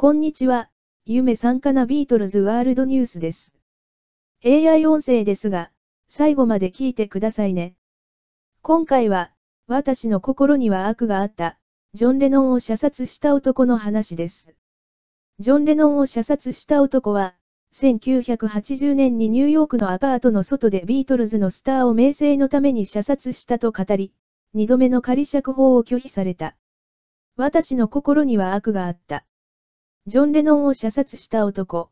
こんにちは、夢参加なビートルズワールドニュースです。AI 音声ですが、最後まで聞いてくださいね。今回は、私の心には悪があった、ジョン・レノンを射殺した男の話です。ジョン・レノンを射殺した男は、1980年にニューヨークのアパートの外でビートルズのスターを名声のために射殺したと語り、2度目の仮釈放を拒否された。私の心には悪があった。ジョン・レノンを射殺した男。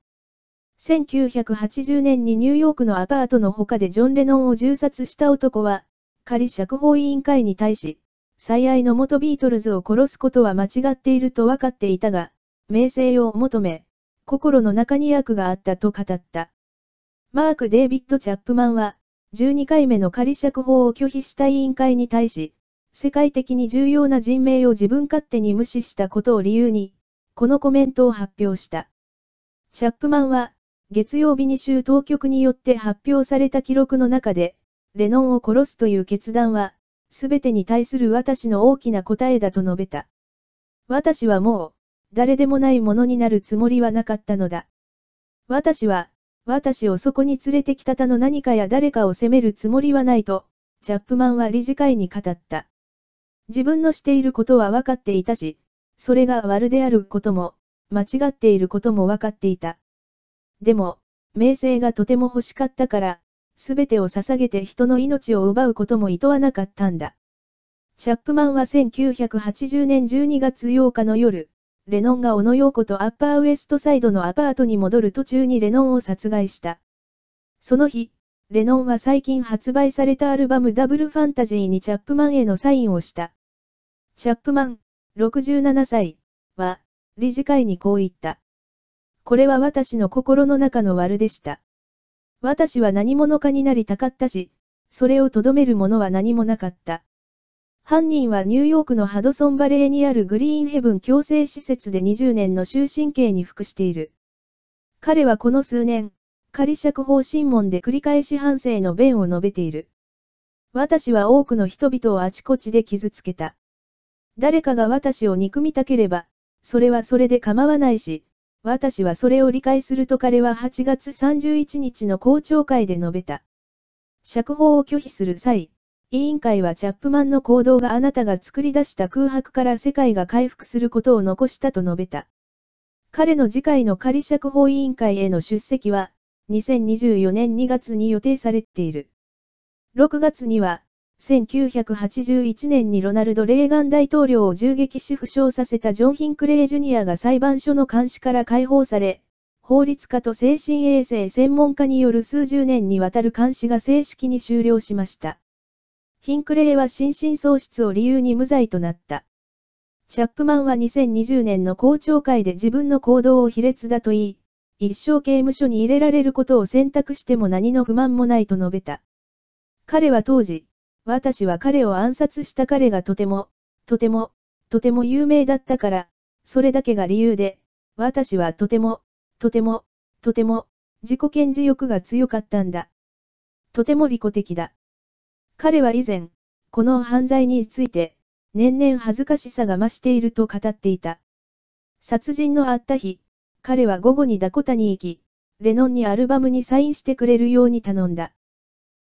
1980年にニューヨークのアパートの他でジョン・レノンを銃殺した男は、仮釈放委員会に対し、最愛の元ビートルズを殺すことは間違っていると分かっていたが、名声を求め、心の中に悪があったと語った。マーク・デイビッド・チャップマンは、12回目の仮釈放を拒否した委員会に対し、世界的に重要な人命を自分勝手に無視したことを理由に、このコメントを発表した。チャップマンは、月曜日に州当局によって発表された記録の中で、レノンを殺すという決断は、すべてに対する私の大きな答えだと述べた。私はもう、誰でもないものになるつもりはなかったのだ。私は、私をそこに連れてきた他の何かや誰かを責めるつもりはないと、チャップマンは理事会に語った。自分のしていることは分かっていたし、それが悪であることも、間違っていることも分かっていた。でも、名声がとても欲しかったから、すべてを捧げて人の命を奪うことも厭わなかったんだ。チャップマンは1980年12月8日の夜、レノンが小野陽子とアッパーウエストサイドのアパートに戻る途中にレノンを殺害した。その日、レノンは最近発売されたアルバムダブルファンタジーにチャップマンへのサインをした。チャップマン、67歳は、理事会にこう言った。これは私の心の中の悪でした。私は何者かになりたかったし、それをとどめるものは何もなかった。犯人はニューヨークのハドソンバレーにあるグリーンヘブン矯正施設で20年の終身刑に服している。彼はこの数年、仮釈放審問で繰り返し反省の弁を述べている。私は多くの人々をあちこちで傷つけた。誰かが私を憎みたければ、それはそれで構わないし、私はそれを理解すると彼は8月31日の公聴会で述べた。釈放を拒否する際、委員会はチャップマンの行動があなたが作り出した空白から世界が回復することを残したと述べた。彼の次回の仮釈放委員会への出席は、2024年2月に予定されている。6月には、1981年にロナルド・レーガン大統領を銃撃し負傷させたジョン・ヒンクレイ・ジュニアが裁判所の監視から解放され、法律家と精神衛生専門家による数十年にわたる監視が正式に終了しました。ヒンクレイは心神喪失を理由に無罪となった。チャップマンは2020年の公聴会で自分の行動を卑劣だと言い、一生刑務所に入れられることを選択しても何の不満もないと述べた。彼は当時、私は彼を暗殺した彼がとても、とても、とても有名だったから、それだけが理由で、私はとても、とても、とても、自己顕示欲が強かったんだ。とても利己的だ。彼は以前、この犯罪について、年々恥ずかしさが増していると語っていた。殺人のあった日、彼は午後にダコタに行き、レノンにアルバムにサインしてくれるように頼んだ。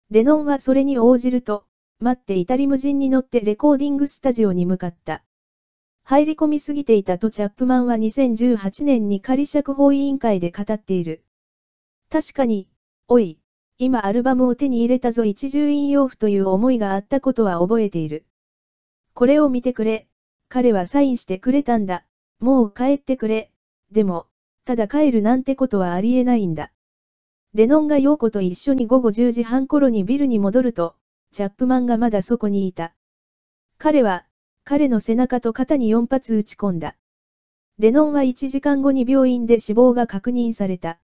レノンはそれに応じると、待っていたリムジンに乗ってレコーディングスタジオに向かった。入り込みすぎていたとチャップマンは2018年に仮釈放委員会で語っている。確かに、おい、今アルバムを手に入れたぞ一重引用譜という思いがあったことは覚えている。これを見てくれ、彼はサインしてくれたんだ、もう帰ってくれ、でも、ただ帰るなんてことはありえないんだ。レノンが陽子と一緒に午後10時半頃にビルに戻ると、チャップマンがまだそこにいた。彼は、彼の背中と肩に4発撃ち込んだ。レノンは1時間後に病院で死亡が確認された。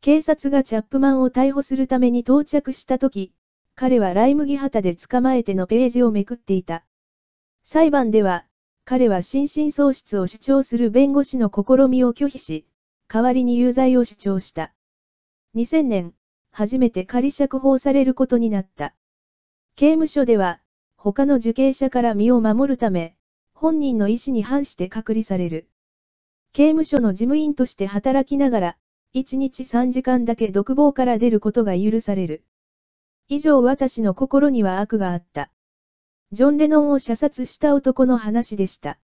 警察がチャップマンを逮捕するために到着した時、彼はライ麦旗で捕まえてのページをめくっていた。裁判では、彼は心神喪失を主張する弁護士の試みを拒否し、代わりに有罪を主張した。2000年、初めて仮釈放されることになった。刑務所では、他の受刑者から身を守るため、本人の意思に反して隔離される。刑務所の事務員として働きながら、1日3時間だけ独房から出ることが許される。以上私の心には悪があった。ジョン・レノンを射殺した男の話でした。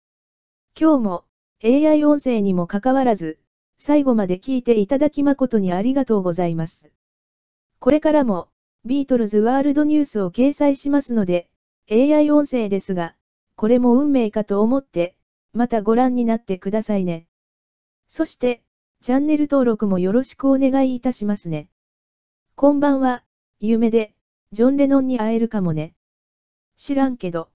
今日も、AI 音声にもかかわらず、最後まで聞いていただき誠にありがとうございます。これからも、ビートルズワールドニュースを掲載しますので、AI 音声ですが、これも運命かと思って、またご覧になってくださいね。そして、チャンネル登録もよろしくお願いいたしますね。こんばんは、夢で、ジョン・レノンに会えるかもね。知らんけど。